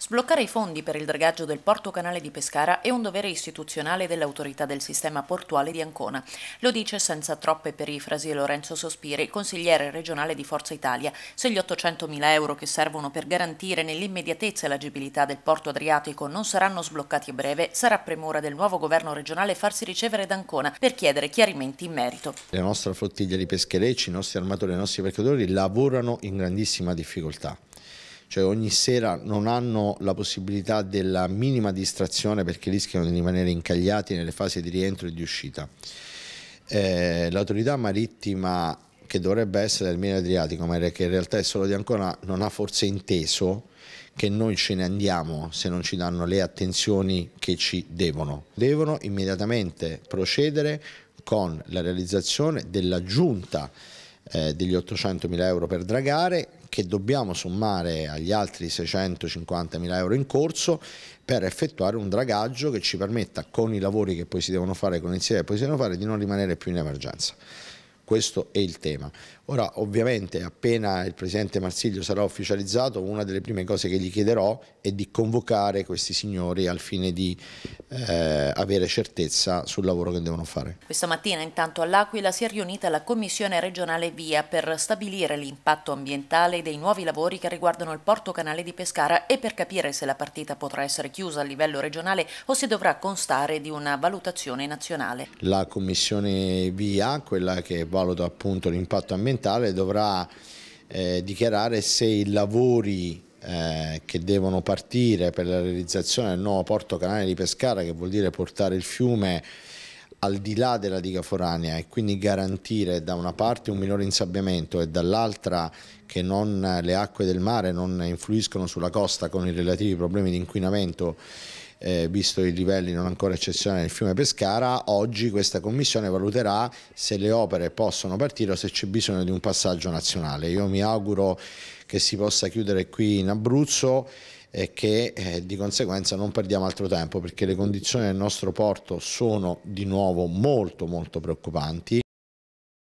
Sbloccare i fondi per il dragaggio del porto canale di Pescara è un dovere istituzionale dell'autorità del sistema portuale di Ancona. Lo dice senza troppe perifrasi Lorenzo Sospiri, consigliere regionale di Forza Italia. Se gli 800.000 euro che servono per garantire nell'immediatezza l'agibilità del porto adriatico non saranno sbloccati a breve, sarà premura del nuovo governo regionale farsi ricevere da Ancona per chiedere chiarimenti in merito. La nostra flottiglia di pescherecci, i nostri armatori, i nostri pescatori lavorano in grandissima difficoltà cioè ogni sera non hanno la possibilità della minima distrazione perché rischiano di rimanere incagliati nelle fasi di rientro e di uscita. Eh, l'autorità marittima che dovrebbe essere del Mare Adriatico, ma che in realtà è solo di Ancona, non ha forse inteso che noi ce ne andiamo se non ci danno le attenzioni che ci devono. Devono immediatamente procedere con la realizzazione dell'aggiunta eh, degli 800.000 euro per dragare che dobbiamo sommare agli altri 650.000 euro in corso per effettuare un dragaggio che ci permetta con i lavori che poi si devono fare, con il SIDE che poi si devono fare, di non rimanere più in emergenza questo è il tema. Ora ovviamente appena il Presidente Marsiglio sarà ufficializzato una delle prime cose che gli chiederò è di convocare questi signori al fine di eh, avere certezza sul lavoro che devono fare. Questa mattina intanto all'Aquila si è riunita la Commissione regionale VIA per stabilire l'impatto ambientale dei nuovi lavori che riguardano il porto canale di Pescara e per capire se la partita potrà essere chiusa a livello regionale o se dovrà constare di una valutazione nazionale. La Commissione VIA, quella che va valuta appunto l'impatto ambientale, dovrà eh, dichiarare se i lavori eh, che devono partire per la realizzazione del nuovo porto canale di Pescara, che vuol dire portare il fiume al di là della diga foranea e quindi garantire da una parte un minore insabbiamento e dall'altra che non, le acque del mare non influiscono sulla costa con i relativi problemi di inquinamento eh, visto i livelli non ancora eccezionali del fiume Pescara, oggi questa commissione valuterà se le opere possono partire o se c'è bisogno di un passaggio nazionale. Io mi auguro che si possa chiudere qui in Abruzzo e che eh, di conseguenza non perdiamo altro tempo perché le condizioni del nostro porto sono di nuovo molto molto preoccupanti.